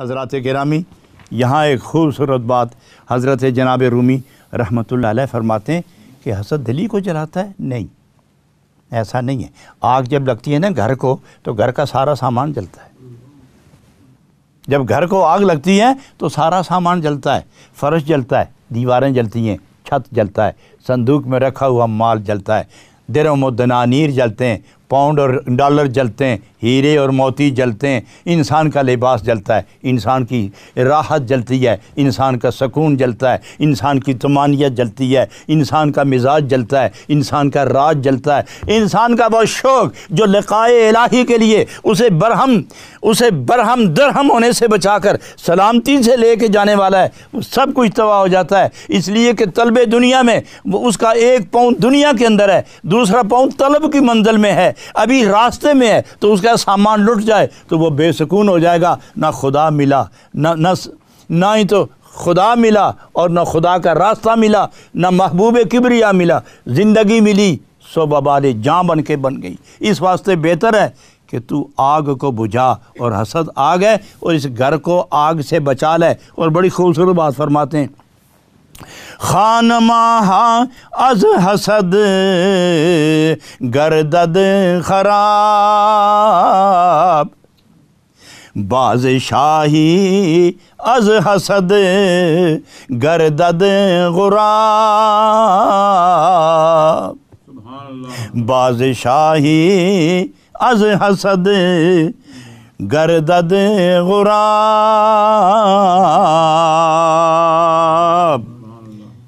हज़रत गिरामी यहाँ एक खूबसूरत बात हज़रत जनाब रूमी रहमत फरमाते हैं कि हसद दिली को जलाता है नहीं ऐसा नहीं है आग जब लगती है ना घर को तो घर का सारा सामान जलता है जब घर को आग लगती है तो सारा सामान जलता है फर्श जलता है दीवारें जलती हैं छत जलता है संदूक में रखा हुआ माल जलता है दिरम व दनानीर जलते हैं पाउंड और डॉलर जलते हैं हीरे और मोती जलते हैं इंसान का लिबास जलता है इंसान की राहत जलती है इंसान का सुकून जलता है इंसान की तमानियत जलती है इंसान का मिजाज जलता है इंसान का राज जलता है इंसान का बहुत शौक जो लकाए इलाही के लिए उसे बरहम उसे बरहम दरहम होने से बचाकर सलामती से ले के जाने वाला है सब कुछ तबाह हो जाता है इसलिए कि तलब दुनिया में उसका एक पाउंड दुनिया के अंदर है दूसरा पाउंड तलब की मंजिल में है अभी रास्ते में है तो उसका सामान लुट जाए तो वो बेसकून हो जाएगा ना खुदा मिला ना ना ना ही तो खुदा मिला और ना खुदा का रास्ता मिला ना महबूब किबरिया मिला ज़िंदगी मिली सो बबाल जाँ बन के बन गई इस वास्ते बेहतर है कि तू आग को बुझा और हसद आ गए और इस घर को आग से बचा ले और बड़ी खूबसूरत बात फरमाते हैं खान माह अज हसद गर्दद खराब बाज शाही अज हसद गर्दद गुराब बाज शाही अज हसद गर्दद गुराब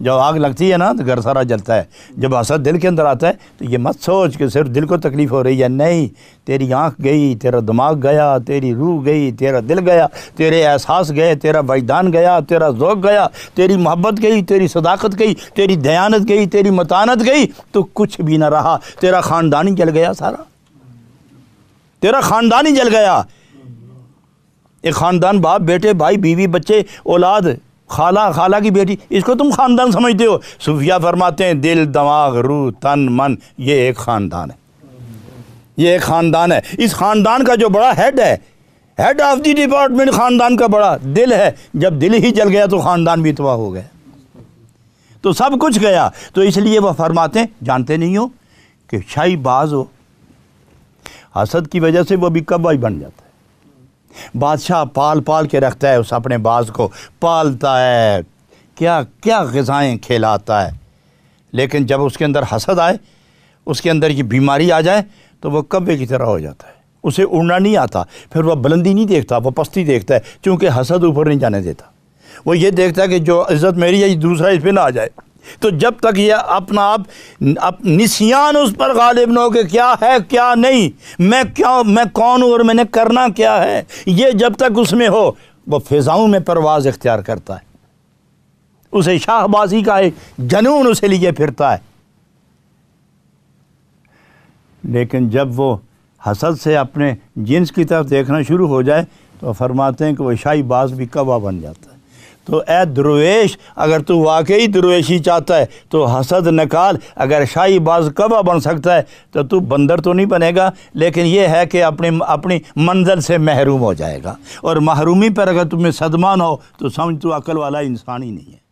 जब आग लगती है ना तो घर सारा जलता है जब असर दिल के अंदर आता है तो ये मत सोच कि सिर्फ दिल को तकलीफ़ हो रही है नहीं तेरी आँख गई तेरा दिमाग गया तेरी रूह गई तेरा दिल गया तेरे एहसास गए तेरा बैदान गया तेरा जोक गया तेरी मोहब्बत गई तेरी सदाकत गई तेरी दयानत गई तेरी मतानत गई तो कुछ भी ना रहा तेरा ख़ानदान ही जल गया सारा तेरा ख़ानदान ही जल गया एक ख़ानदान बाप बेटे भाई बीवी बच्चे औलाद खाला खाला की बेटी इसको तुम ख़ानदान समझते हो सूफिया फरमाते हैं दिल दमाग रूह तन मन ये एक ख़ानदान है ये एक ख़ानदान है इस ख़ानदान का जो बड़ा हेड है हेड ऑफ द डिपार्टमेंट ख़ानदान का बड़ा दिल है जब दिल ही जल गया तो ख़ानदान भी तबाह हो गया तो सब कुछ गया तो इसलिए वह फरमाते हैं जानते नहीं हो कि शाही बाज हो हसद की वजह से वह भी कबाई बन जाता बादशाह पाल पाल के रखता है उस अपने बाज को पालता है क्या क्या गज़ाएँ खिलाता है लेकिन जब उसके अंदर हसद आए उसके अंदर ये बीमारी आ जाए तो वह कब्बे की तरह हो जाता है उसे उड़ना नहीं आता फिर वह बुलंदी नहीं देखता वह पस्ती देखता है चूँकि हसद ऊपर नहीं जाने देता वो ये देखता है कि जो इज़्ज़त मेरी है दूसरा इस पर ना आ जाए तो जब तक ये अपना आप अप, निशियान उस पर गालिब न हो कि क्या है क्या नहीं मैं क्या मैं कौन हूँ और मैंने करना क्या है ये जब तक उसमें हो वो फिज़ाओं में परवाज़ इख्तियार करता है उसे शाहबाजी का एक जनून उसे लिए फिरता है लेकिन जब वो हसद से अपने जिन्स की तरफ देखना शुरू हो जाए तो फरमाते हैं कि वह शाही बाज भी कबा बन जाता है तो ए दुर्वेश अगर तू वाकई दुर्वेशी चाहता है तो हसद निकाल अगर शाही बाज कबा बन सकता है तो तू बंदर तो नहीं बनेगा लेकिन यह है कि अपने अपनी मंजिल से महरूम हो जाएगा और महरूमी पर अगर तुम्हें सदमान हो तो समझ तू अकल वाला इंसान ही नहीं है